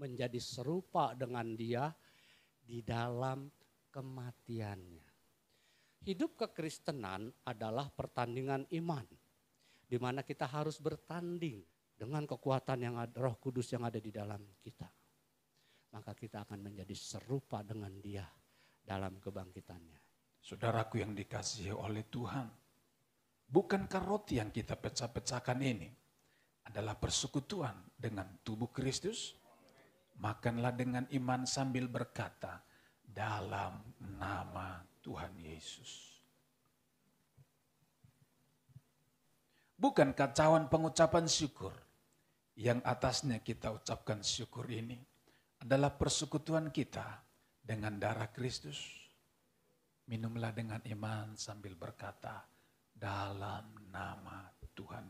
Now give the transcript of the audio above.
menjadi serupa dengan dia di dalam kematiannya. Hidup kekristenan adalah pertandingan iman di mana kita harus bertanding dengan kekuatan yang ada, Roh Kudus yang ada di dalam kita. Maka kita akan menjadi serupa dengan Dia dalam kebangkitannya. Saudaraku yang dikasihi oleh Tuhan, bukan roti yang kita pecah-pecahkan ini adalah persekutuan dengan tubuh Kristus? Makanlah dengan iman sambil berkata, dalam nama Tuhan Yesus. Bukan kacauan pengucapan syukur. Yang atasnya kita ucapkan syukur ini adalah persekutuan kita dengan darah Kristus. Minumlah dengan iman sambil berkata, dalam nama Tuhan